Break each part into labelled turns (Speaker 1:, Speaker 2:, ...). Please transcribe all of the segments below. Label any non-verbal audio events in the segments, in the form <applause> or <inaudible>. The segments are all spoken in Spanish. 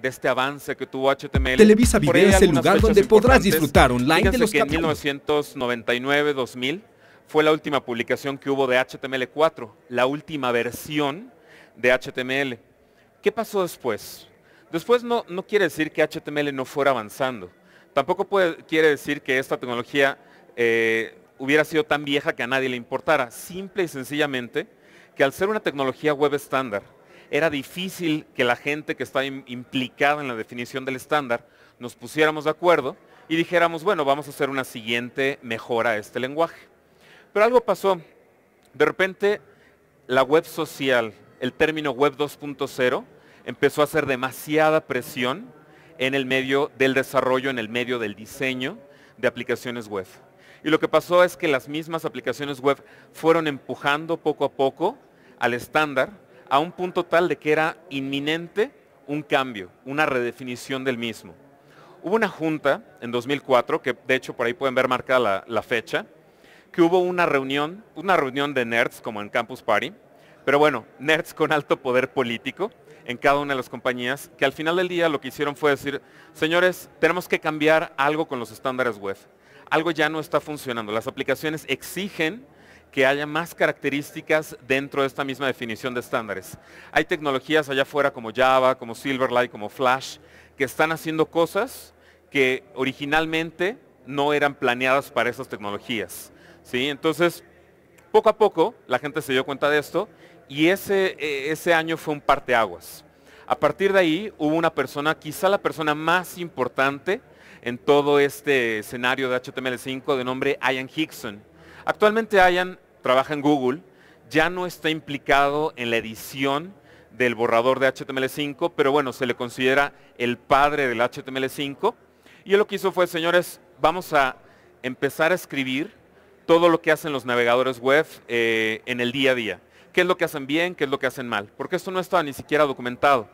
Speaker 1: de este avance que tuvo HTML. Televisa Video es el lugar donde podrás disfrutar online Fíjense de los que en 1999-2000 fue la última publicación que hubo de HTML4, la última versión de HTML. ¿Qué pasó después? Después no, no quiere decir que HTML no fuera avanzando. Tampoco quiere decir que esta tecnología eh, hubiera sido tan vieja que a nadie le importara. Simple y sencillamente que al ser una tecnología web estándar, era difícil que la gente que está implicada en la definición del estándar nos pusiéramos de acuerdo y dijéramos, bueno, vamos a hacer una siguiente mejora a este lenguaje. Pero algo pasó. De repente, la web social, el término web 2.0, empezó a hacer demasiada presión en el medio del desarrollo, en el medio del diseño de aplicaciones web. Y lo que pasó es que las mismas aplicaciones web fueron empujando poco a poco al estándar a un punto tal de que era inminente un cambio, una redefinición del mismo. Hubo una junta en 2004, que de hecho por ahí pueden ver marcada la, fecha, que hubo una reunión, una reunión de nerds como en Campus Party, pero bueno, nerds con alto poder político en cada una de las compañías, que al final del día lo que hicieron fue decir, señores, tenemos que cambiar algo con los estándares web. Algo ya no está funcionando. Las aplicaciones exigen que haya más características dentro de esta misma definición de estándares. Hay tecnologías allá afuera como Java, como Silverlight, como Flash, que están haciendo cosas que originalmente no eran planeadas para esas tecnologías. ¿sí? Entonces, poco a poco la gente se dio cuenta de esto y ese, e, ese año fue un parteaguas. A partir de ahí hubo una persona, quizá la persona más importante en todo este escenario de HTML5 de nombre Ian Hickson. Actualmente Ayan trabaja en Google, ya no está implicado en la edición del borrador de HTML5, pero bueno, se le considera el padre del HTML5. Y él lo que hizo fue, señores, vamos a empezar a escribir todo lo que hacen los navegadores web eh, en el día a día. ¿Qué es lo que hacen bien? ¿Qué es lo que hacen mal? Porque esto no estaba ni siquiera documentado.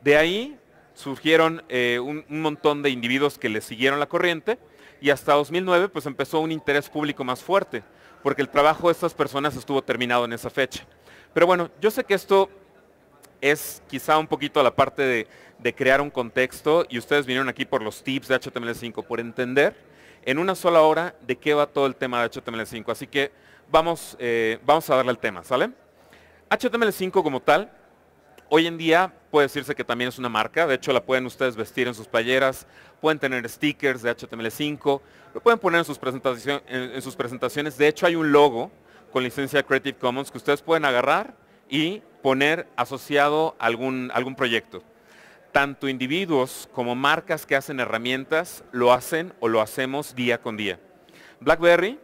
Speaker 1: De ahí surgieron eh, un montón de individuos que le siguieron la corriente y hasta 2009 pues empezó un interés público más fuerte, porque el trabajo de estas personas estuvo terminado en esa fecha. Pero bueno, yo sé que esto es quizá un poquito la parte de, crear un contexto y ustedes vinieron aquí por los tips de HTML5, por entender en una sola hora de qué va todo el tema de HTML5. Así que vamos, eh, vamos a darle al tema, ¿sale? HTML5 como tal Hoy en día puede decirse que también es una marca, de hecho la pueden ustedes vestir en sus playeras, pueden tener stickers de HTML5, lo pueden poner en sus, en, sus presentaciones, de hecho hay un logo con licencia Creative Commons que ustedes pueden agarrar y poner asociado a algún, algún proyecto. Tanto individuos como marcas que hacen herramientas lo hacen o lo hacemos día con día. BlackBerry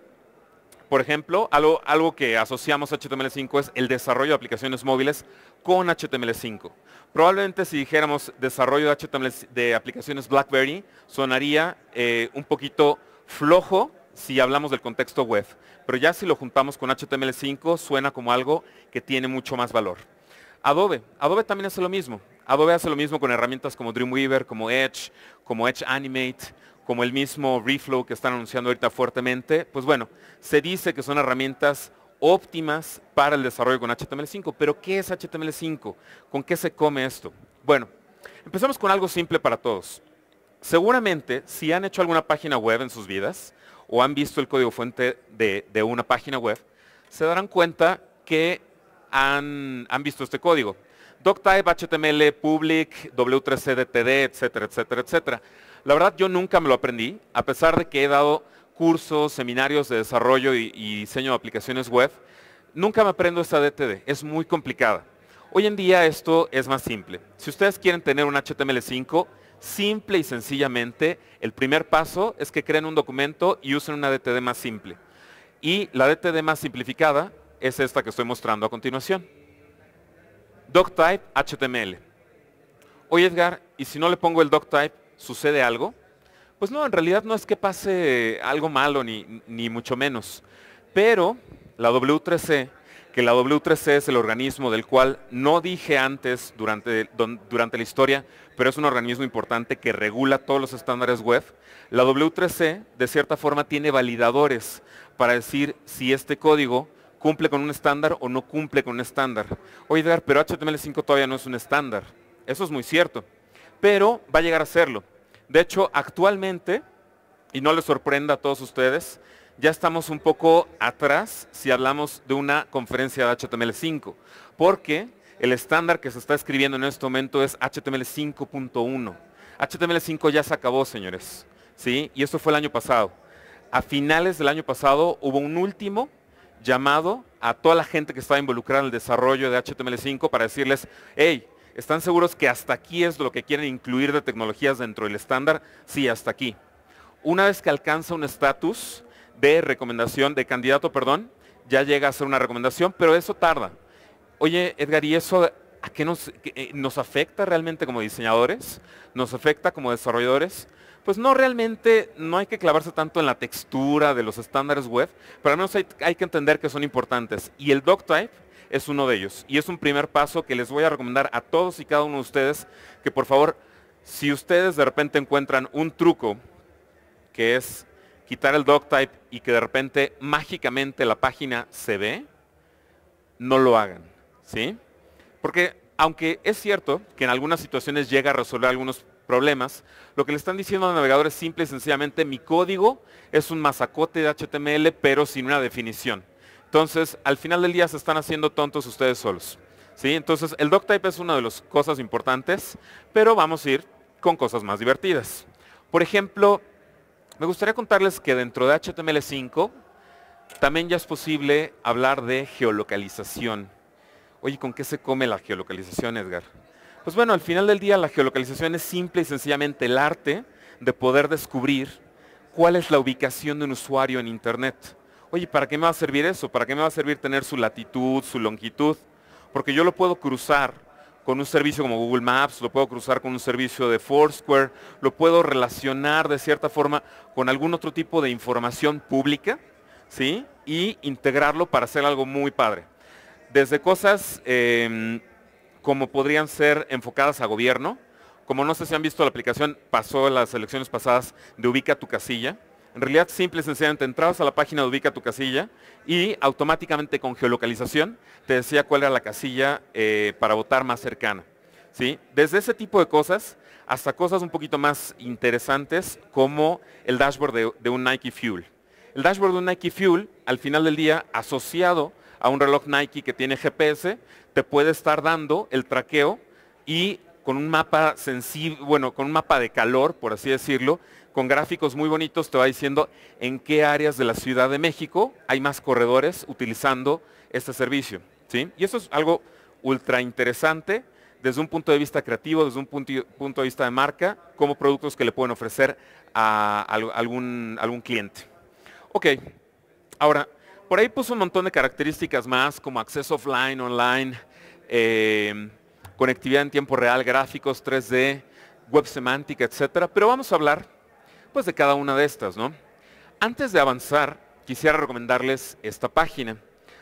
Speaker 1: por ejemplo, algo, que asociamos a HTML5 es el desarrollo de aplicaciones móviles con HTML5. Probablemente si dijéramos desarrollo de, aplicaciones BlackBerry, sonaría eh, un poquito flojo si hablamos del contexto web, pero ya si lo juntamos con HTML5 suena como algo que tiene mucho más valor. Adobe, Adobe también hace lo mismo. Adobe hace lo mismo con herramientas como Dreamweaver, como Edge, como Edge Animate, como el mismo Reflow que están anunciando ahorita fuertemente, pues bueno, se dice que son herramientas óptimas para el desarrollo con HTML5. Pero ¿qué es HTML5? ¿Con qué se come esto? Bueno, empezamos con algo simple para todos. Seguramente, si han hecho alguna página web en sus vidas o han visto el código fuente de, una página web, se darán cuenta que han, han visto este código. Doctype, HTML, public, W3C, DTD, etcétera, etcétera, etcétera. La verdad yo nunca me lo aprendí, a pesar de que he dado cursos, seminarios de desarrollo y, diseño de aplicaciones web, nunca me aprendo esta DTD, es muy complicada. Hoy en día esto es más simple. Si ustedes quieren tener un HTML5, simple y sencillamente, el primer paso es que creen un documento y usen una DTD más simple. Y la DTD más simplificada es esta que estoy mostrando a continuación. DocType HTML. Oye Edgar, ¿y si no le pongo el DocType, sucede algo? Pues no, en realidad no es que pase algo malo, ni, mucho menos. Pero la W3C, que la W3C es el organismo del cual no dije antes durante, durante la historia, pero es un organismo importante que regula todos los estándares web, la W3C de cierta forma tiene validadores para decir si este código cumple con un estándar o no cumple con un estándar. Oye, pero HTML5 todavía no es un estándar. Eso es muy cierto pero va a llegar a serlo. De hecho, actualmente, y no les sorprenda a todos ustedes, ya estamos un poco atrás si hablamos de una conferencia de HTML5, porque el estándar que se está escribiendo en este momento es HTML5.1. HTML5 ya se acabó, señores, ¿sí? Y esto fue el año pasado. A finales del año pasado hubo un último llamado a toda la gente que estaba involucrada en el desarrollo de HTML5 para decirles, hey, ¿Están seguros que hasta aquí es lo que quieren incluir de tecnologías dentro del estándar? Sí, hasta aquí. Una vez que alcanza un estatus de recomendación, de candidato, perdón, ya llega a ser una recomendación, pero eso tarda. Oye, Edgar, ¿y eso a qué eh, nos, afecta realmente como diseñadores? ¿Nos afecta como desarrolladores? Pues no realmente, no hay que clavarse tanto en la textura de los estándares web, pero al menos hay, hay que entender que son importantes. Y el doctype es uno de ellos. Y es un primer paso que les voy a recomendar a todos y cada uno de ustedes que por favor, si ustedes de repente encuentran un truco que es quitar el Doctype type y que de repente mágicamente la página se ve, no lo hagan, ¿sí? Porque aunque es cierto que en algunas situaciones llega a resolver algunos problemas, lo que le están diciendo al navegador es simple y sencillamente mi código es un masacote de HTML pero sin una definición. Entonces, al final del día se están haciendo tontos ustedes solos. ¿sí? Entonces, el doctype es una de las cosas importantes, pero vamos a ir con cosas más divertidas. Por ejemplo, me gustaría contarles que dentro de HTML5 también ya es posible hablar de geolocalización. Oye, ¿con qué se come la geolocalización, Edgar? Pues bueno, al final del día la geolocalización es simple y sencillamente el arte de poder descubrir cuál es la ubicación de un usuario en Internet oye, ¿para qué me va a servir eso? ¿Para qué me va a servir tener su latitud, su longitud? Porque yo lo puedo cruzar con un servicio como Google Maps, lo puedo cruzar con un servicio de Foursquare, lo puedo relacionar de cierta forma con algún otro tipo de información pública, ¿sí? Y integrarlo para hacer algo muy padre. Desde cosas em, como podrían ser enfocadas a gobierno, como no sé si han visto la aplicación, pasó las elecciones pasadas de Ubica tu casilla, en realidad, simple y sencillamente, entrabas a la página de Ubica tu casilla y automáticamente con geolocalización te decía cuál era la casilla eh, para votar más cercana. ¿sí? Desde ese tipo de cosas hasta cosas un poquito más interesantes como el dashboard de, un Nike Fuel. El dashboard de un Nike Fuel, al final del día, asociado a un reloj Nike que tiene GPS, te puede estar dando el traqueo y con un mapa bueno, con un mapa de calor, por así decirlo, con gráficos muy bonitos, te va diciendo en qué áreas de la Ciudad de México hay más corredores utilizando este servicio. ¿sí? Y eso es algo ultra interesante desde un punto de vista creativo, desde un punto, de vista de marca, como productos que le pueden ofrecer a, algún, cliente. Ok, ahora, por ahí puso un montón de características más, como acceso offline, online, eh, conectividad en tiempo real, gráficos 3D, web semántica, etcétera. Pero vamos a hablar pues, de cada una de estas, ¿no? Antes de avanzar, quisiera recomendarles esta página.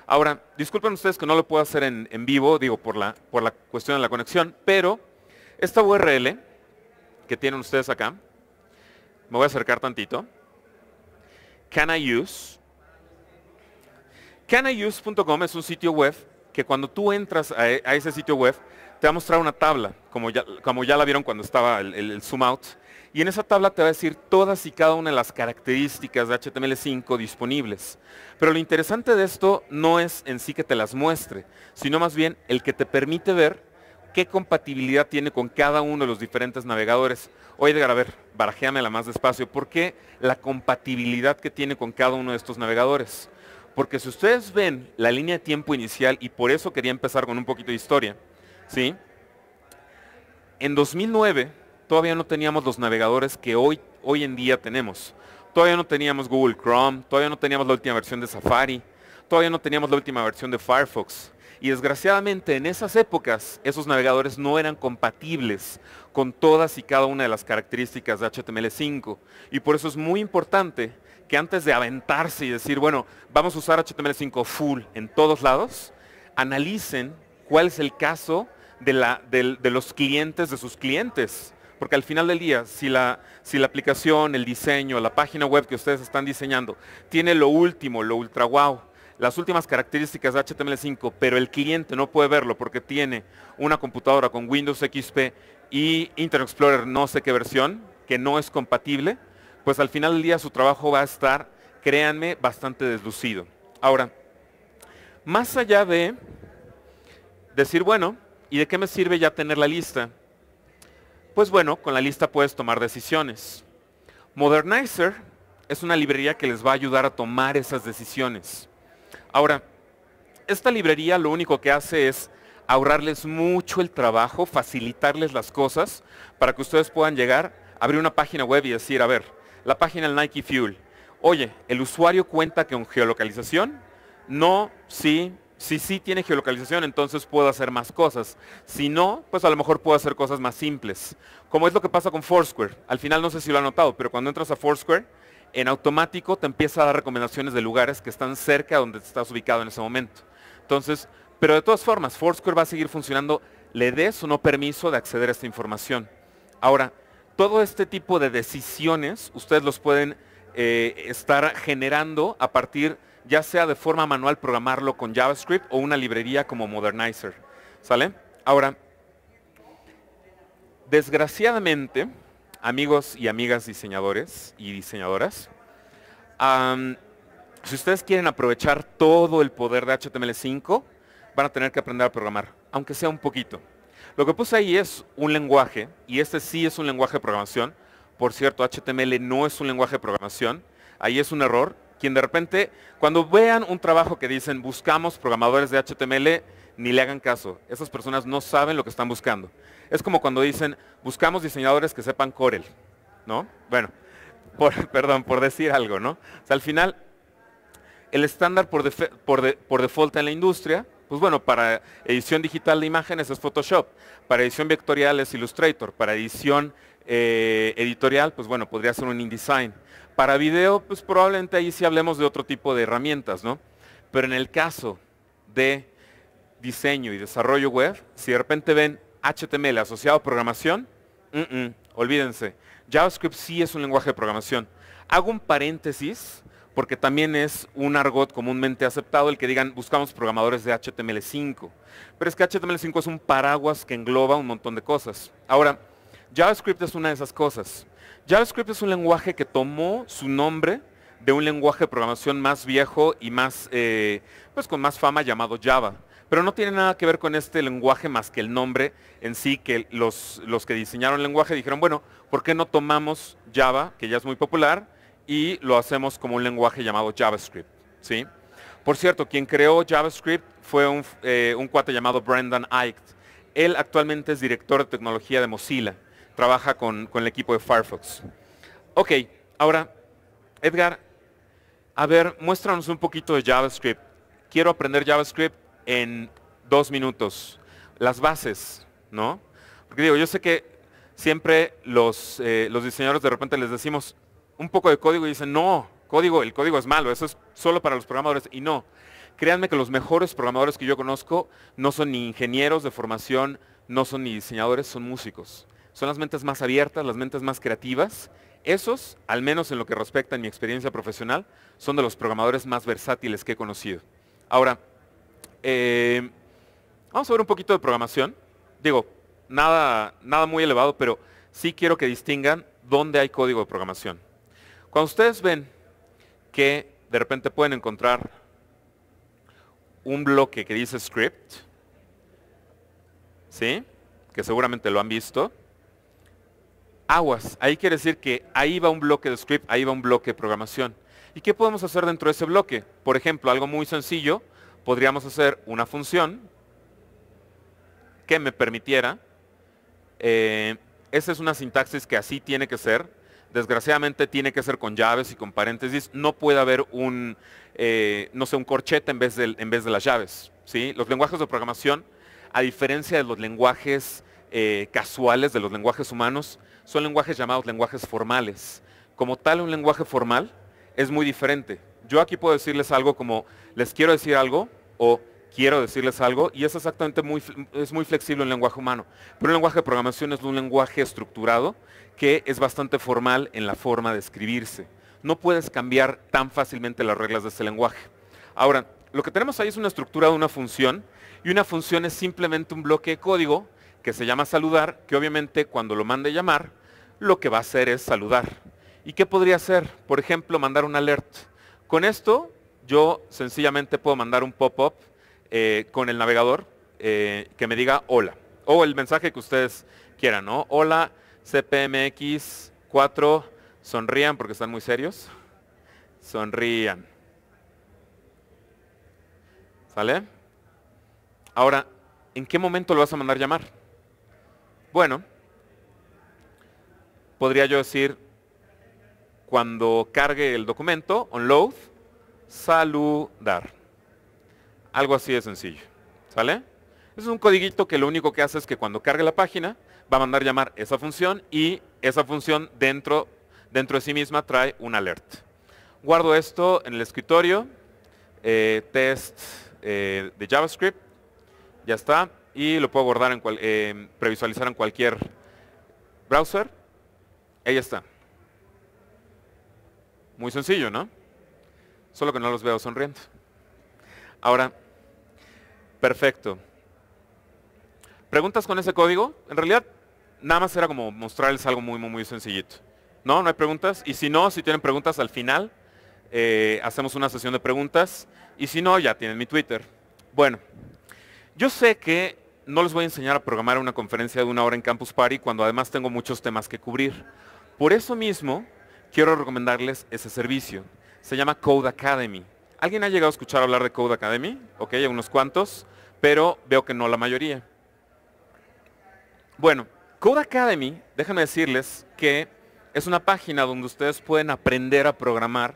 Speaker 1: Ahora, disculpen ustedes que no lo puedo hacer en, vivo, digo, por la, por la cuestión de la conexión, pero esta URL que tienen ustedes acá, me voy a acercar tantito, can I use, caniuse.com es un sitio web que cuando tú entras e, a, ese sitio web, te va a mostrar una tabla, como ya, como ya la vieron cuando estaba el zoom out, y en esa tabla te va a decir todas y cada una de las características de HTML5 disponibles. Pero lo interesante de esto no es en sí que te las muestre, sino más bien el que te permite ver qué compatibilidad tiene con cada uno de los diferentes navegadores. Oye, Edgar, a ver, barajéamela más despacio. ¿Por qué la compatibilidad que tiene con cada uno de estos navegadores? Porque si ustedes ven la línea de tiempo inicial, y por eso quería empezar con un poquito de historia, ¿sí? En 2009 todavía no teníamos los navegadores que hoy, hoy en día tenemos. Todavía no teníamos Google Chrome, todavía no teníamos la última versión de Safari, todavía no teníamos la última versión de Firefox. Y desgraciadamente en esas épocas esos navegadores no eran compatibles con todas y cada una de las características de HTML5. Y por eso es muy importante que antes de aventarse y decir, bueno, vamos a usar HTML5 full en todos lados, analicen cuál es el caso de, de los clientes de sus clientes porque al final del día, si la, aplicación, el diseño, la página web que ustedes están diseñando tiene lo último, lo ultra wow, las últimas características de HTML5, pero el cliente no puede verlo porque tiene una computadora con Windows XP y Internet Explorer no sé qué versión, que no es compatible, pues al final del día su trabajo va a estar, créanme, bastante deslucido. Ahora, más allá de decir, bueno, ¿y de qué me sirve ya tener la lista? pues bueno, con la lista puedes tomar decisiones. Modernizer es una librería que les va a ayudar a tomar esas decisiones. Ahora, esta librería lo único que hace es ahorrarles mucho el trabajo, facilitarles las cosas para que ustedes puedan llegar, abrir una página web y decir, a ver, la página del Nike Fuel. Oye, el usuario cuenta con geolocalización. No, sí, si sí tiene geolocalización, entonces puedo hacer más cosas. Si no, pues a lo mejor puedo hacer cosas más simples. Como es lo que pasa con Foursquare. Al final no sé si lo han notado, pero cuando entras a Foursquare, en automático te empieza a dar recomendaciones de lugares que están cerca donde estás ubicado en ese momento. Entonces, pero de todas formas, Foursquare va a seguir funcionando, le des o no permiso de acceder a esta información. Ahora, todo este tipo de decisiones ustedes los pueden eh, estar generando a partir ya sea de forma manual programarlo con JavaScript o una librería como Modernizer. ¿Sale? Ahora, desgraciadamente, amigos y amigas diseñadores y diseñadoras, si ustedes quieren aprovechar todo el poder de HTML5, van a tener que aprender a programar, aunque sea un poquito. Lo que puse ahí es un lenguaje, y este sí es un lenguaje de programación. Por cierto, HTML no es un lenguaje de programación. Ahí es un error quien de repente, cuando vean un trabajo que dicen buscamos programadores de HTML, ni le hagan caso. Esas personas no saben lo que están buscando. Es como cuando dicen buscamos diseñadores que sepan Corel, ¿no? Bueno, <laughs> perdón, por decir algo, ¿no? O sea, al final, el estándar por, por default en la industria pues bueno, para edición digital de imágenes es Photoshop, para edición vectorial es Illustrator, para edición eh, editorial, pues bueno, podría ser un InDesign. Para video, pues probablemente ahí sí hablemos de otro tipo de herramientas, ¿no? Pero en el caso de diseño y desarrollo web, si de repente ven HTML asociado a programación, olvídense. JavaScript sí es un lenguaje de programación. Hago un paréntesis porque también es un argot comúnmente aceptado el que digan buscamos programadores de HTML5. Pero es que HTML5 es un paraguas que engloba un montón de cosas. Ahora, JavaScript es una de esas cosas. JavaScript es un lenguaje que tomó su nombre de un lenguaje de programación más viejo y más, eh, pues con más fama llamado Java. Pero no tiene nada que ver con este lenguaje más que el nombre en sí, que los que diseñaron el lenguaje dijeron, bueno, ¿por qué no tomamos Java, que ya es muy popular, y lo hacemos como un lenguaje llamado JavaScript. ¿sí? Por cierto, quien creó JavaScript fue un, eh, cuate llamado Brendan Eicht. Él actualmente es director de tecnología de Mozilla. Trabaja con, el equipo de Firefox. Ok, ahora, Edgar, a ver, muéstranos un poquito de JavaScript. Quiero aprender JavaScript en dos minutos. Las bases, ¿no? Porque digo, yo sé que siempre los eh, diseñadores de repente les decimos, un poco de código y dicen, no, código, el código es malo, eso es solo para los programadores. Y no, créanme que los mejores programadores que yo conozco no son ni ingenieros de formación, no son ni diseñadores, son músicos. Son las mentes más abiertas, las mentes más creativas. Esos, al menos en lo que respecta a mi experiencia profesional, son de los programadores más versátiles que he conocido. Ahora, eh, vamos a ver un poquito de programación. Digo, nada, nada muy elevado, pero sí quiero que distingan dónde hay código de programación. Cuando ustedes ven que de repente pueden encontrar un bloque que dice script, ¿sí? Que seguramente lo han visto. Aguas, ahí quiere decir que ahí va un bloque de script, ahí va un bloque de programación. ¿Y qué podemos hacer dentro de ese bloque? Por ejemplo, algo muy sencillo, podríamos hacer una función que me permitiera, eh, esa es una sintaxis que así tiene que ser, desgraciadamente tiene que ser con llaves y con paréntesis, no puede haber un, eh, no sé, un corchete en vez, de, en vez de las llaves. ¿sí? Los lenguajes de programación, a diferencia de los lenguajes eh, casuales, de los lenguajes humanos, son lenguajes llamados lenguajes formales. Como tal, un lenguaje formal es muy diferente. Yo aquí puedo decirles algo como, les quiero decir algo, o quiero decirles algo y es exactamente muy, es muy flexible el lenguaje humano. Pero el lenguaje de programación es un lenguaje estructurado que es bastante formal en la forma de escribirse. No puedes cambiar tan fácilmente las reglas de ese lenguaje. Ahora, lo que tenemos ahí es una estructura de una función y una función es simplemente un bloque de código que se llama saludar, que obviamente cuando lo mande llamar, lo que va a hacer es saludar. ¿Y qué podría hacer? Por ejemplo, mandar un alert. Con esto yo sencillamente puedo mandar un pop-up eh, con el navegador eh, que me diga hola. O el mensaje que ustedes quieran, ¿no? Hola, CPMX 4, sonrían porque están muy serios. Sonrían. ¿Sale? Ahora, ¿en qué momento lo vas a mandar llamar? Bueno, podría yo decir, cuando cargue el documento, onload, saludar. Algo así de sencillo. ¿Sale? Es un codiguito que lo único que hace es que cuando cargue la página va a mandar llamar esa función y esa función dentro, dentro de sí misma trae un alert. Guardo esto en el escritorio, eh, test eh, de JavaScript, ya está, y lo puedo guardar en eh, previsualizar en cualquier browser. Ahí está. Muy sencillo, ¿no? Solo que no los veo sonriendo. Ahora, Perfecto. ¿Preguntas con ese código? En realidad, nada más era como mostrarles algo muy, muy, sencillito. ¿No? ¿No hay preguntas? Y si no, si tienen preguntas al final, eh, hacemos una sesión de preguntas. Y si no, ya tienen mi Twitter. Bueno, yo sé que no les voy a enseñar a programar una conferencia de una hora en Campus Party cuando además tengo muchos temas que cubrir. Por eso mismo, quiero recomendarles ese servicio. Se llama Code Academy. ¿Alguien ha llegado a escuchar hablar de Code Academy? Ok, unos cuantos pero veo que no la mayoría. Bueno, Code Academy, déjenme decirles que es una página donde ustedes pueden aprender a programar.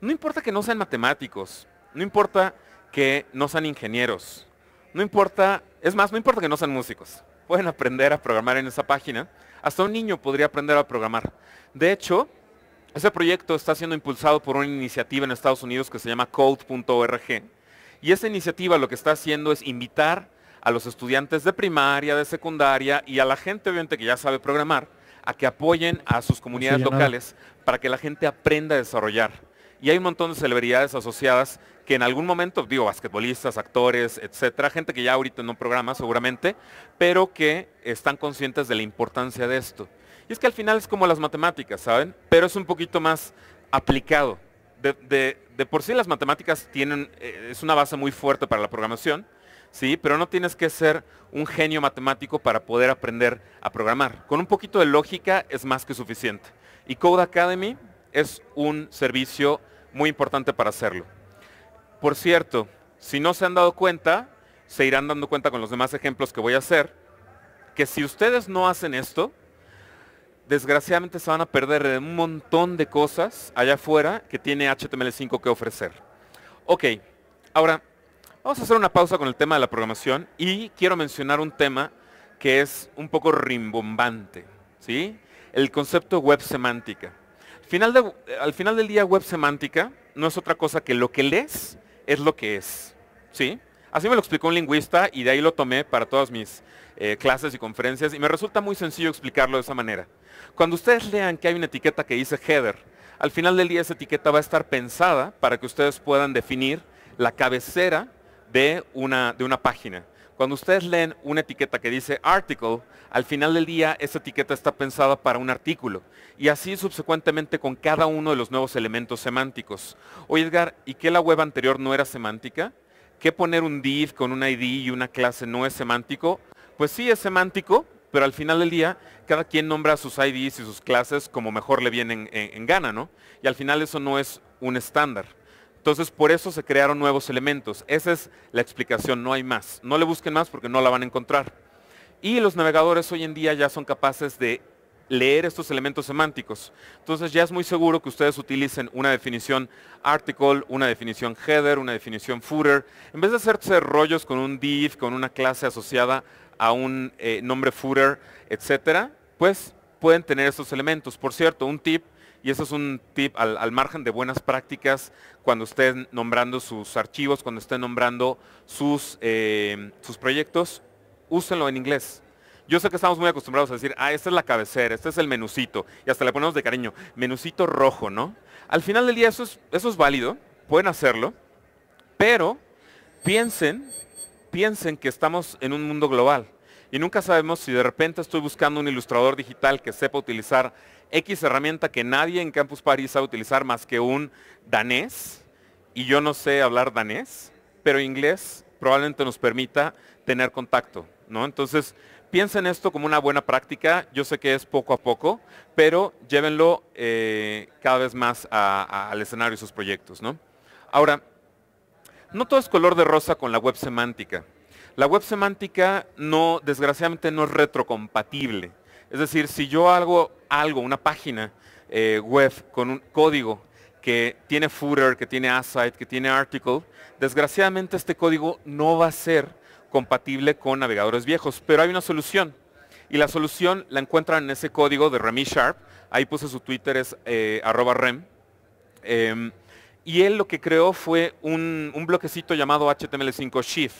Speaker 1: No importa que no sean matemáticos, no importa que no sean ingenieros, no importa, es más, no importa que no sean músicos. Pueden aprender a programar en esa página. Hasta un niño podría aprender a programar. De hecho, ese proyecto está siendo impulsado por una iniciativa en Estados Unidos que se llama code.org y esa iniciativa lo que está haciendo es invitar a los estudiantes de primaria, de secundaria y a la gente obviamente que ya sabe programar, a que apoyen a sus comunidades locales para que la gente aprenda a desarrollar. Y hay un montón de celebridades asociadas que en algún momento, digo, basquetbolistas, actores, etcétera, gente que ya ahorita no programa seguramente, pero que están conscientes de la importancia de esto. Y es que al final es como las matemáticas, ¿saben? Pero es un poquito más aplicado. de, de por sí las matemáticas tienen, eh, es una base muy fuerte para la programación, ¿sí? Pero no tienes que ser un genio matemático para poder aprender a programar. Con un poquito de lógica es más que suficiente. Y Code Academy es un servicio muy importante para hacerlo. Por cierto, si no se han dado cuenta, se irán dando cuenta con los demás ejemplos que voy a hacer, que si ustedes no hacen esto, desgraciadamente se van a perder un montón de cosas allá afuera que tiene HTML5 que ofrecer. Ok, ahora vamos a hacer una pausa con el tema de la programación y quiero mencionar un tema que es un poco rimbombante, ¿sí? El concepto web semántica. al final del día, web semántica no es otra cosa que lo que lees es lo que es, ¿sí? Así me lo explicó un lingüista y de ahí lo tomé para todas mis eh, clases y conferencias y me resulta muy sencillo explicarlo de esa manera. Cuando ustedes lean que hay una etiqueta que dice header, al final del día esa etiqueta va a estar pensada para que ustedes puedan definir la cabecera de una, de una página. Cuando ustedes leen una etiqueta que dice article, al final del día esa etiqueta está pensada para un artículo. Y así subsecuentemente con cada uno de los nuevos elementos semánticos. Oye Edgar, ¿y qué la web anterior no era semántica? ¿Qué poner un div con un ID y una clase no es semántico, pues sí es semántico, pero al final del día cada quien nombra sus IDs y sus clases como mejor le vienen en, en, gana, ¿no? Y al final eso no es un estándar. Entonces por eso se crearon nuevos elementos. Esa es la explicación, no hay más. No le busquen más porque no la van a encontrar. Y los navegadores hoy en día ya son capaces de leer estos elementos semánticos. Entonces ya es muy seguro que ustedes utilicen una definición article, una definición header, una definición footer, en vez de hacerse rollos con un div, con una clase asociada a un eh, nombre footer, etcétera, pues pueden tener estos elementos. Por cierto, un tip, y eso es un tip al, margen de buenas prácticas cuando estén nombrando sus archivos, cuando estén nombrando sus, eh, sus proyectos, úsenlo en inglés. Yo sé que estamos muy acostumbrados a decir, ah, esta es la cabecera, este es el menucito, y hasta le ponemos de cariño, menucito rojo, ¿no? Al final del día eso es, eso es válido, pueden hacerlo, pero piensen, piensen que estamos en un mundo global y nunca sabemos si de repente estoy buscando un ilustrador digital que sepa utilizar X herramienta que nadie en Campus Paris sabe utilizar más que un danés, y yo no sé hablar danés, pero inglés probablemente nos permita tener contacto, ¿no? Entonces, piensen esto como una buena práctica. Yo sé que es poco a poco, pero llévenlo eh, cada vez más al escenario y sus proyectos. ¿no? Ahora, no todo es color de rosa con la web semántica. La web semántica no, desgraciadamente, no es retrocompatible. Es decir, si yo hago algo, una página eh, web con un código que tiene footer, que tiene aside, que tiene article, desgraciadamente este código no va a ser compatible con navegadores viejos, pero hay una solución. Y la solución la encuentran en ese código de Remy Sharp. Ahí puse su Twitter, es eh, arroba rem. Em, y él lo que creó fue un, bloquecito llamado HTML5 Shift.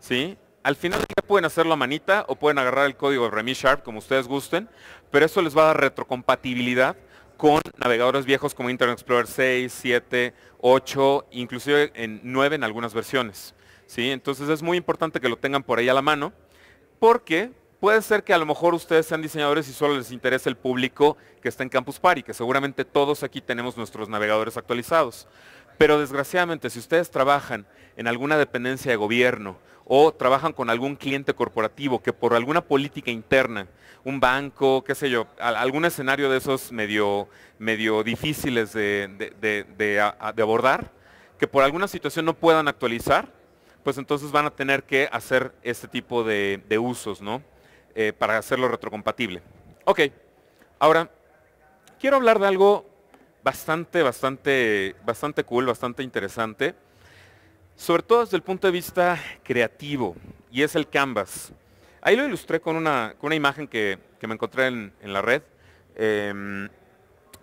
Speaker 1: ¿sí? Al final ya pueden hacerlo a manita o pueden agarrar el código de Remy Sharp, como ustedes gusten, pero eso les va a dar retrocompatibilidad con navegadores viejos como Internet Explorer 6, 7, 8, inclusive en 9 en algunas versiones. ¿sí? Entonces es muy importante que lo tengan por ahí a la mano, porque puede ser que a lo mejor ustedes sean diseñadores y solo les interese el público que está en Campus Party, que seguramente todos aquí tenemos nuestros navegadores actualizados. Pero desgraciadamente, si ustedes trabajan en alguna dependencia de gobierno o trabajan con algún cliente corporativo que por alguna política interna, un banco, qué sé yo, algún escenario de esos medio, medio difíciles de abordar, que por alguna situación no puedan actualizar, pues entonces van a tener que hacer este tipo de, usos, ¿no? Eh, para hacerlo retrocompatible. Ok, ahora quiero hablar de algo bastante, bastante, bastante cool, bastante interesante, sobre todo desde el punto de vista creativo, y es el canvas. Ahí lo ilustré con una, imagen que, me encontré en, la red. Em,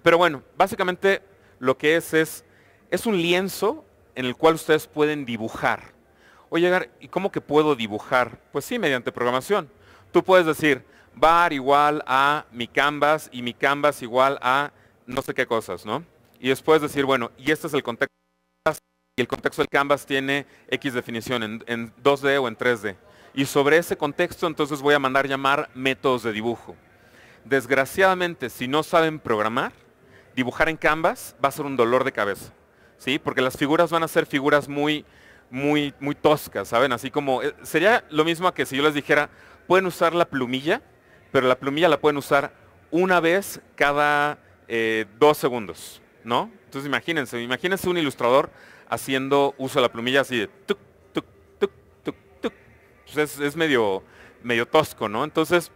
Speaker 1: pero bueno, básicamente lo que es es, es un lienzo en el cual ustedes pueden dibujar oye, ¿y cómo que puedo dibujar? Pues sí, mediante programación. Tú puedes decir bar igual a mi canvas y mi canvas igual a no sé qué cosas, ¿no? Y después decir, bueno, y este es el contexto y el contexto del canvas tiene X definición en, en 2D o en 3D. Y sobre ese contexto entonces voy a mandar llamar métodos de dibujo. Desgraciadamente, si no saben programar, dibujar en Canvas va a ser un dolor de cabeza. ¿sí? Porque las figuras van a ser figuras muy muy, muy tosca ¿saben? Así como, eh, sería lo mismo que si yo les dijera, pueden usar la plumilla, pero la plumilla la pueden usar una vez cada eh, dos segundos, ¿no? Entonces imagínense, imagínense un ilustrador haciendo uso de la plumilla así de pues es, medio, medio tosco, ¿no? Entonces,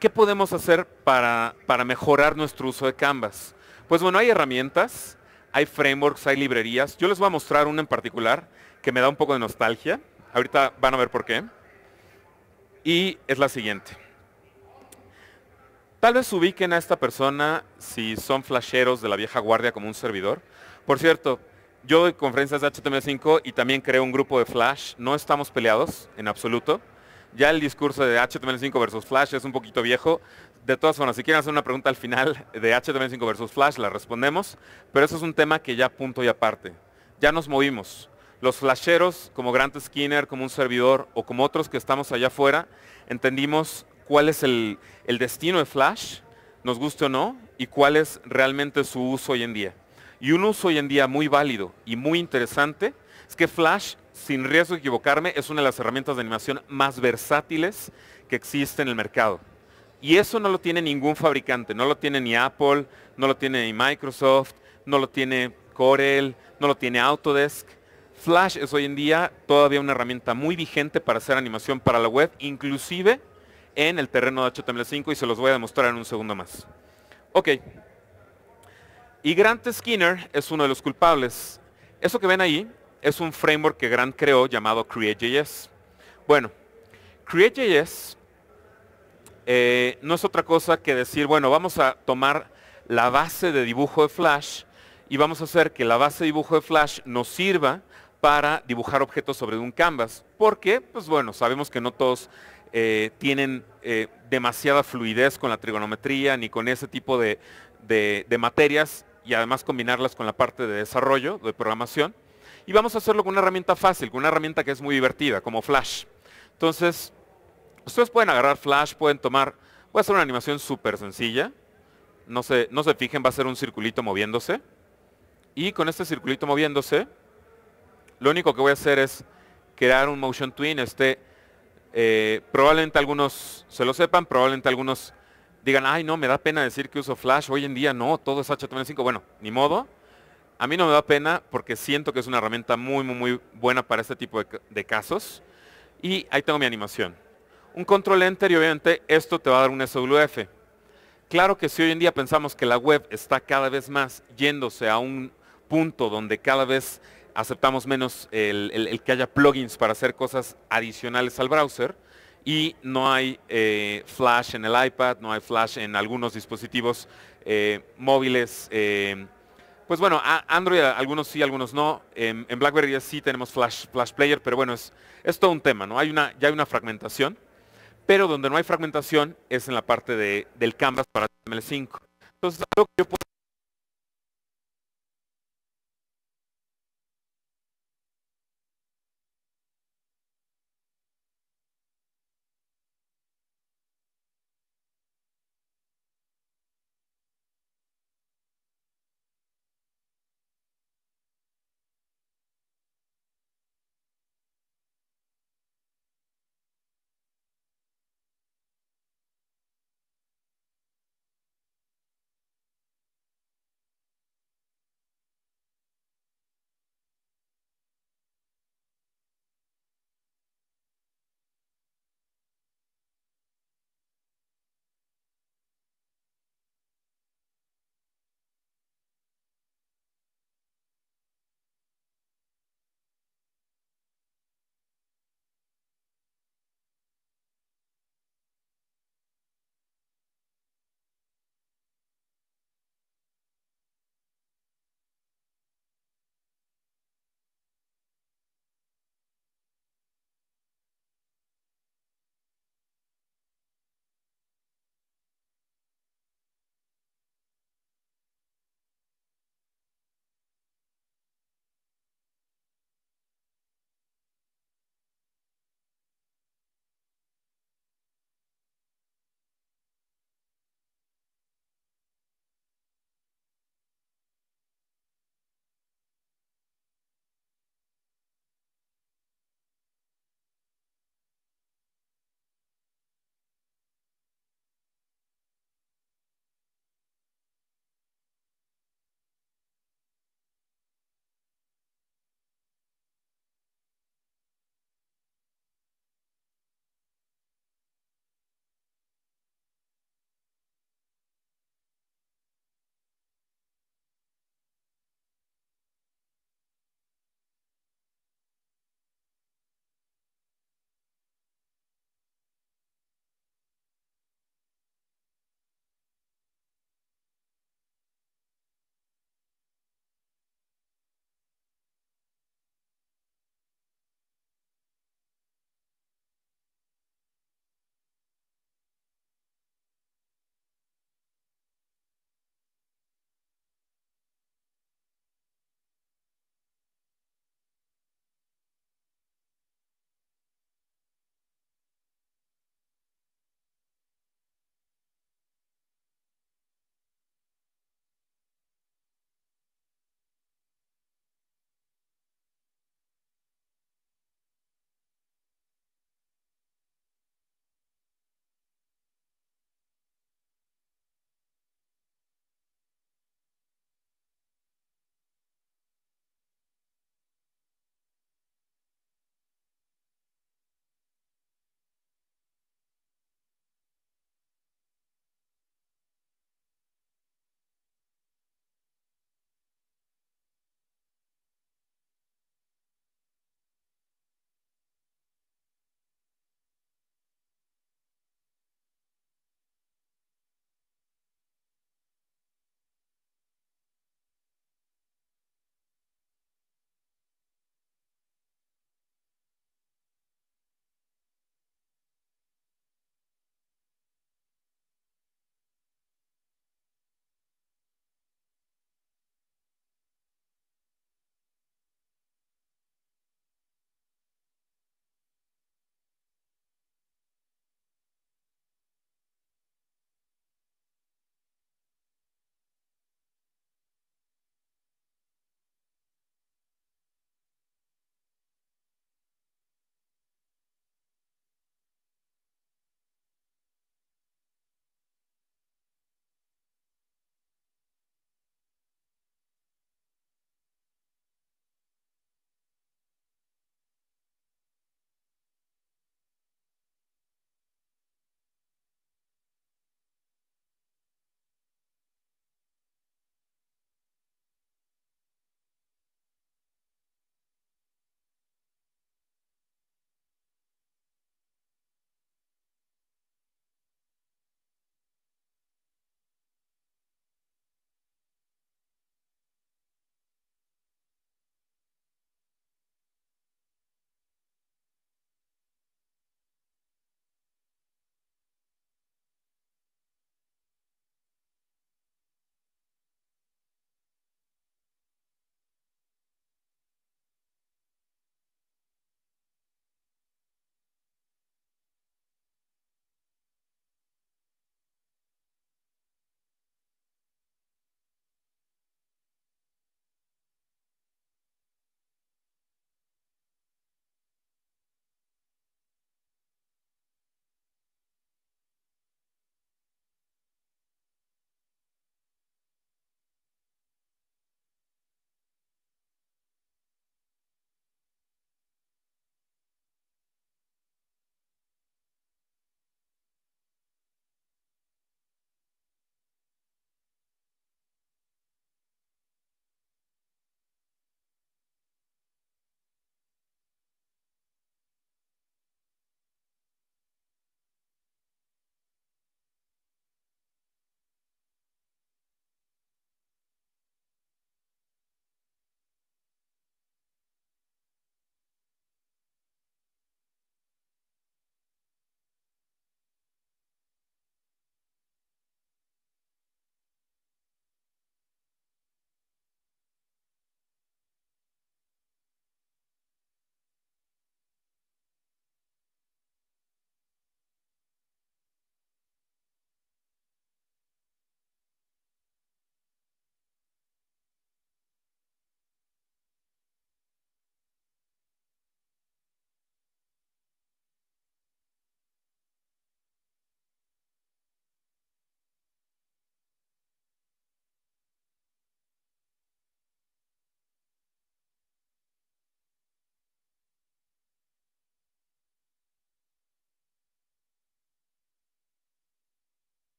Speaker 1: ¿qué podemos hacer para, para mejorar nuestro uso de Canvas? Pues bueno, hay herramientas, hay frameworks, hay librerías. Yo les voy a mostrar una en particular que me da un poco de nostalgia. Ahorita van a ver por qué. Y es la siguiente. Tal vez ubiquen a esta persona si son flasheros de la vieja guardia como un servidor. Por cierto, yo doy conferencias de HTML5 y también creo un grupo de Flash. No estamos peleados en absoluto. Ya el discurso de HTML5 versus Flash es un poquito viejo. De todas formas, si quieren hacer una pregunta al final de HTML5 versus Flash, la respondemos. Pero eso es un tema que ya punto y aparte. Ya nos movimos los flasheros, como Grant Skinner, como un servidor o como otros que estamos allá afuera, entendimos cuál es el, el destino de Flash, nos guste o no, y cuál es realmente su uso hoy en día. Y un uso hoy en día muy válido y muy interesante es que Flash, sin riesgo de equivocarme, es una de las herramientas de animación más versátiles que existe en el mercado. Y eso no lo tiene ningún fabricante, no lo tiene ni Apple, no lo tiene ni Microsoft, no lo tiene Corel, no lo tiene Autodesk Flash es hoy en día todavía una herramienta muy vigente para hacer animación para la web, inclusive en el terreno de HTML5 y se los voy a demostrar en un segundo más. Ok. Y Grant Skinner es uno de los culpables. Eso que ven ahí es un framework que Grant creó llamado Create.js. Bueno, Create.js eh, no es otra cosa que decir, bueno, vamos a tomar la base de dibujo de Flash y vamos a hacer que la base de dibujo de Flash nos sirva para dibujar objetos sobre un canvas, porque, pues bueno, sabemos que no todos eh, tienen eh, demasiada fluidez con la trigonometría ni con ese tipo de, materias y además combinarlas con la parte de desarrollo, de programación. Y vamos a hacerlo con una herramienta fácil, con una herramienta que es muy divertida, como Flash. Entonces, ustedes pueden agarrar Flash, pueden tomar, voy a hacer una animación súper sencilla. No se, no se fijen, va a ser un circulito moviéndose. Y con este circulito moviéndose, lo único que voy a hacer es crear un motion twin. Este, eh, probablemente algunos se lo sepan, probablemente algunos digan, ay no, me da pena decir que uso Flash, hoy en día no, todo es HTML5. Bueno, ni modo. A mí no me da pena porque siento que es una herramienta muy, muy, muy buena para este tipo de, de casos. Y ahí tengo mi animación. Un control enter y obviamente esto te va a dar un SWF. Claro que si hoy en día pensamos que la web está cada vez más yéndose a un punto donde cada vez aceptamos menos el, que haya plugins para hacer cosas adicionales al browser y no hay eh, flash en el iPad, no hay flash en algunos dispositivos eh, móviles. Eh, pues bueno, Android algunos sí, algunos no. En, BlackBerry sí tenemos flash, Player, pero bueno, es, es, todo un tema, ¿no? Hay una, ya hay una fragmentación, pero donde no hay fragmentación es en la parte del canvas para HTML5. Entonces, algo que yo puedo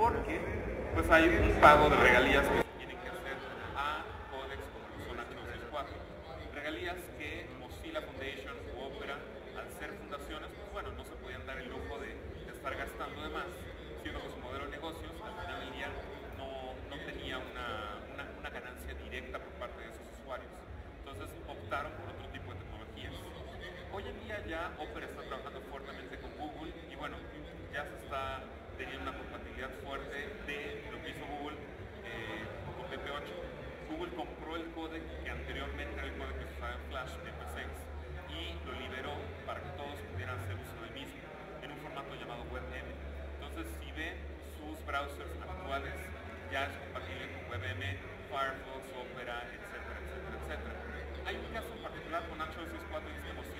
Speaker 1: porque pues hay un pago de regalías Google compró el código que anteriormente era el código que se usaba en Flash P6 y lo liberó para que todos pudieran hacer uso del mismo en un formato llamado WebM. Entonces, si ven sus browsers actuales, ya es compatible con WebM, Firefox, Opera, etcétera, etcétera, etcétera. Hay un caso en particular con h y y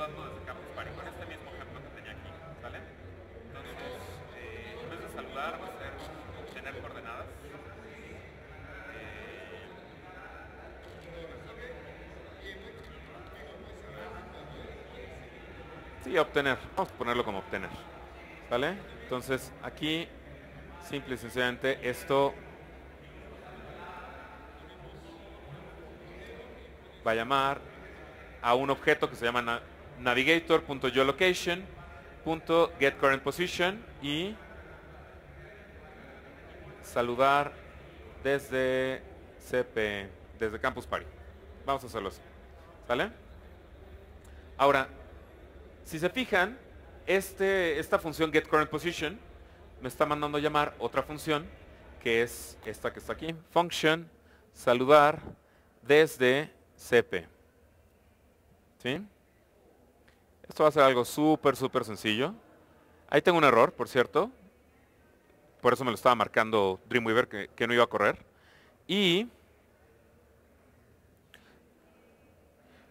Speaker 1: con este mismo ejemplo que tenía aquí, ¿vale? Entonces, eh, en vez de saludar, va a ser obtener coordenadas. Eh, sí, obtener. Vamos a ponerlo como obtener. ¿Vale? Entonces, aquí, simple y sencillamente, esto va a llamar a un objeto que se llama navigator.geolocation.getCurrentPosition y saludar desde CP, e, desde Campus Party. Vamos a hacerlo así. ¿Sale? Ahora, si se fijan, este, esta función getCurrentPosition me está mandando a llamar otra función que es esta que está aquí, function saludar desde CP. E. ¿Sí? Esto va a ser algo súper, súper sencillo. Ahí tengo un error, por cierto. Por eso me lo estaba marcando Dreamweaver, que, no iba a correr. Y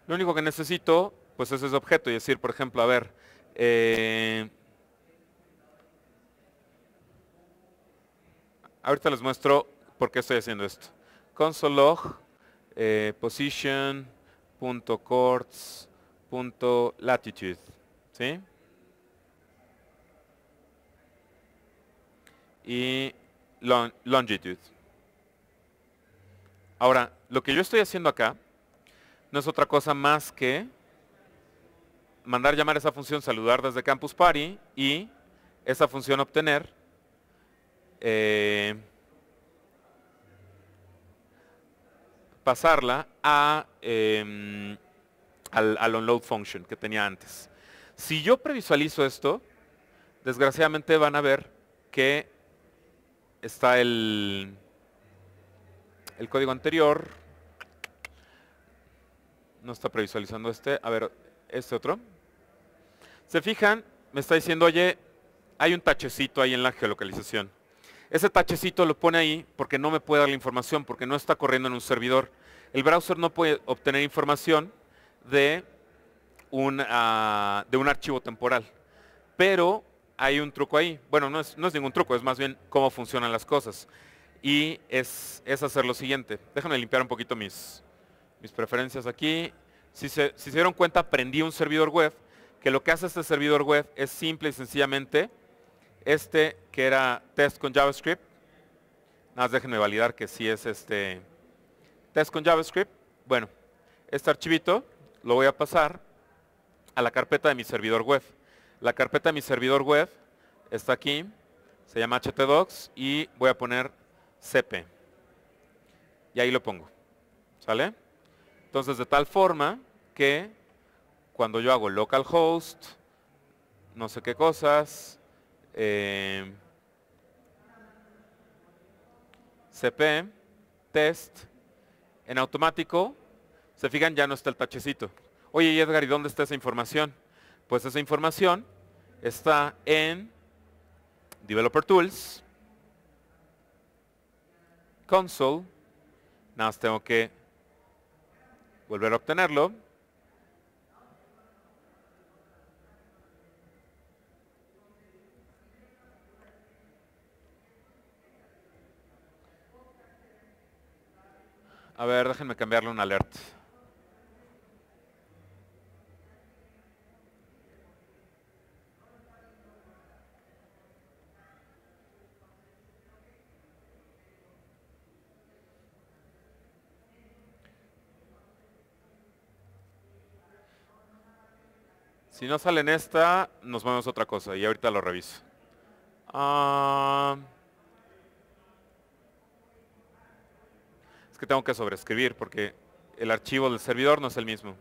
Speaker 1: lo único que necesito, pues es ese objeto. Y decir, por ejemplo, a ver, eh, ahorita les muestro por qué estoy haciendo esto. Console.log eh, position, punto punto latitude ¿sí? Y longitude. longitud. Ahora, lo que yo estoy haciendo acá no es otra cosa más que mandar llamar esa función saludar desde Campus Party y esa función obtener eh, pasarla a em, al, al onload function que tenía antes. Si yo previsualizo esto, desgraciadamente van a ver que está el, el código anterior. No está previsualizando este. A ver, este otro. Se fijan, me está diciendo, oye, hay un tachecito ahí en la geolocalización. Ese tachecito lo pone ahí porque no me puede dar la información, porque no está corriendo en un servidor. El browser no puede obtener información de un, ah, de un archivo temporal. Pero hay un truco ahí. Bueno, no es, ningún truco, es más bien cómo funcionan las cosas. Y es, hacer lo siguiente. Déjame limpiar un poquito mis, mis preferencias aquí. Si se, dieron cuenta, aprendí un servidor web, que lo que hace este servidor web es simple y sencillamente este que era test con JavaScript. Nada más déjenme validar que sí es este test con JavaScript. Bueno, este archivito lo voy a pasar a la carpeta de mi servidor web. La carpeta de mi servidor web está aquí, se llama htdocs y voy a poner cp. Y ahí lo pongo. ¿Sale? Entonces, de tal forma que cuando yo hago localhost, no sé qué cosas, eh, cp, test, en automático se fijan, ya no está el tachecito. Oye, Edgar, ¿y dónde está esa información? Pues esa información está en Developer Tools, Console, nada más tengo que volver a obtenerlo. A ver, déjenme cambiarle un alert. Si no sale en esta, nos vamos a otra cosa y ahorita lo reviso. Ah, es que tengo que sobreescribir porque el archivo del servidor no es el mismo.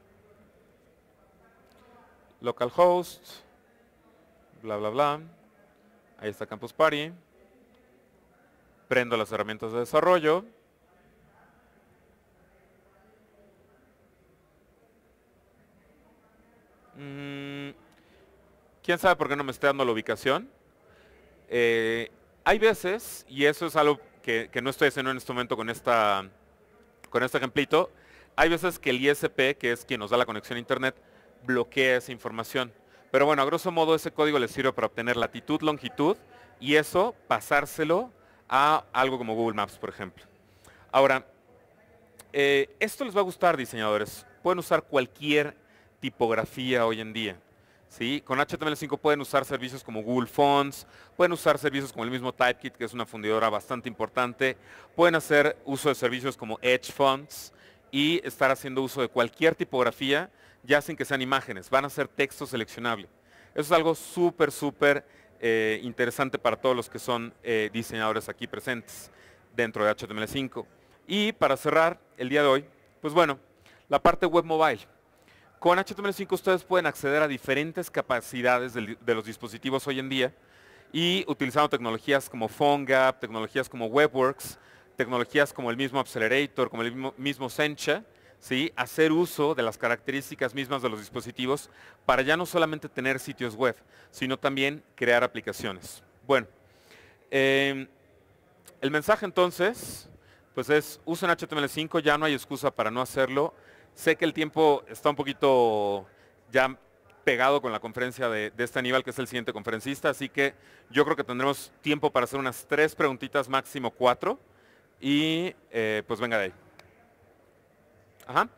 Speaker 1: Localhost, bla, bla, bla. Ahí está Campus Party. Prendo las herramientas de desarrollo. Mm, ¿Quién sabe por qué no me está dando la ubicación? Eh, hay veces, y eso es algo que, no estoy haciendo en este momento con, esta, con este ejemplito, hay veces que el ISP, que es quien nos da la conexión a Internet, bloquea esa información. Pero bueno, a grosso modo ese código le sirve para obtener latitud, longitud y eso pasárselo a algo como Google Maps, por ejemplo. Ahora, eh, esto les va a gustar, diseñadores. Pueden usar cualquier tipografía hoy en día. ¿sí? Con HTML5 pueden usar servicios como Google Fonts, pueden usar servicios como el mismo Typekit, que es una fundidora bastante importante, pueden hacer uso de servicios como Edge Fonts y estar haciendo uso de cualquier tipografía, ya sin que sean imágenes, van a ser texto seleccionable. Eso es algo súper, súper eh, interesante para todos los que son eh, diseñadores aquí presentes dentro de HTML5. Y para cerrar el día de hoy, pues bueno, la parte web mobile. Con HTML5 ustedes pueden acceder a diferentes capacidades de los dispositivos hoy en día y utilizando tecnologías como PhoneGap, tecnologías como WebWorks, tecnologías como el mismo Accelerator, como el mismo, Sencha, hacer uso de las características mismas de los dispositivos para ya no solamente tener sitios web, sino también crear aplicaciones. Bueno, em, el mensaje entonces, pues es usen HTML5, ya no hay excusa para no hacerlo, Sé que el tiempo está un poquito ya pegado con la conferencia de, este Aníbal, que es el siguiente conferencista, así que yo creo que tendremos tiempo para hacer unas tres preguntitas, máximo cuatro, y eh, pues venga de ahí. Ajá.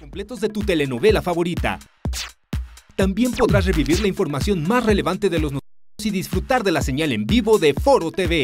Speaker 1: completos de tu telenovela favorita. También podrás revivir la información más relevante de los noticieros y disfrutar de la señal en vivo de Foro TV.